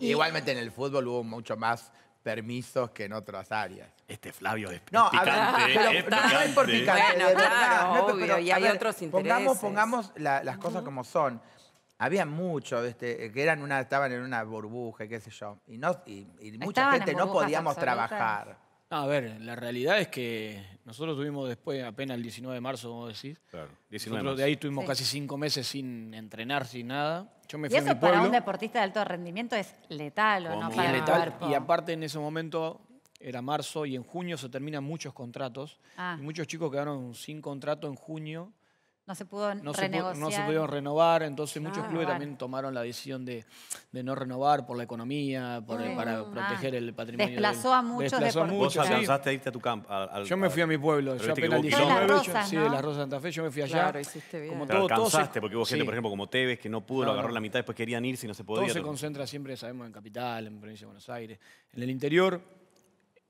Igualmente en el fútbol hubo mucho más permisos que en otras áreas. Este Flavio es No, no, es por picante. no, y hay otros intereses. Pongamos, las cosas como son. Había muchos este, que eran una, estaban en una burbuja, qué sé yo, y, mucha gente no podíamos trabajar. a ver, la realidad es que nosotros tuvimos después, apenas el 19 de marzo, como decís. nosotros de ahí tuvimos casi cinco meses sin entrenar, sin nada y eso para un deportista de alto rendimiento es letal, ¿o no? Para y aparte en ese momento era marzo y en junio se terminan muchos contratos. Ah. Y muchos chicos quedaron sin contrato en junio no se pudo renegociar. no se pudieron renovar, entonces muchos clubes también tomaron la decisión de, no renovar por la economía, para ah. proteger el patrimonio. Desplazó a muchos desplazó a muchos, Vos alcanzaste a irte a tu campo. yo me fui a mi pueblo, yo apenas dije, de las Rosas, Sí, de Santa Fe, yo me fui allá. Claro, Como alcanzaste, porque hubo gente, por ejemplo, como Tevez, que no pudo, lo agarró la mitad, después querían irse y no se podía. Todo se concentra siempre, sabemos, en Capital, en Provincia de Buenos Aires, en el interior.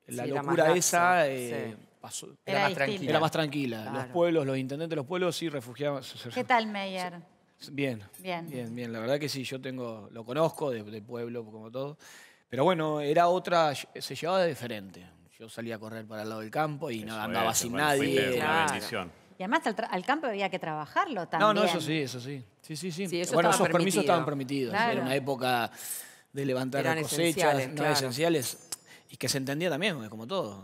La locura esa... Eh, era, más tranquila. más tranquila. Los pueblos, los intendentes de los pueblos sí refugiaban. ¿Qué tal Meyer? Bien, bien, bien, La verdad que sí, yo tengo, lo conozco de, pueblo como todo. Pero bueno, era otra, se llevaba de diferente. Yo salía a correr para el lado del campo y no, andaba sin nadie. Y además al, campo había que trabajarlo también. No, no, eso sí, eso sí. Sí, sí, sí. bueno, esos permisos estaban permitidos. Era una época de levantar las cosechas, esenciales, no esenciales. Y que se entendía también, como todo.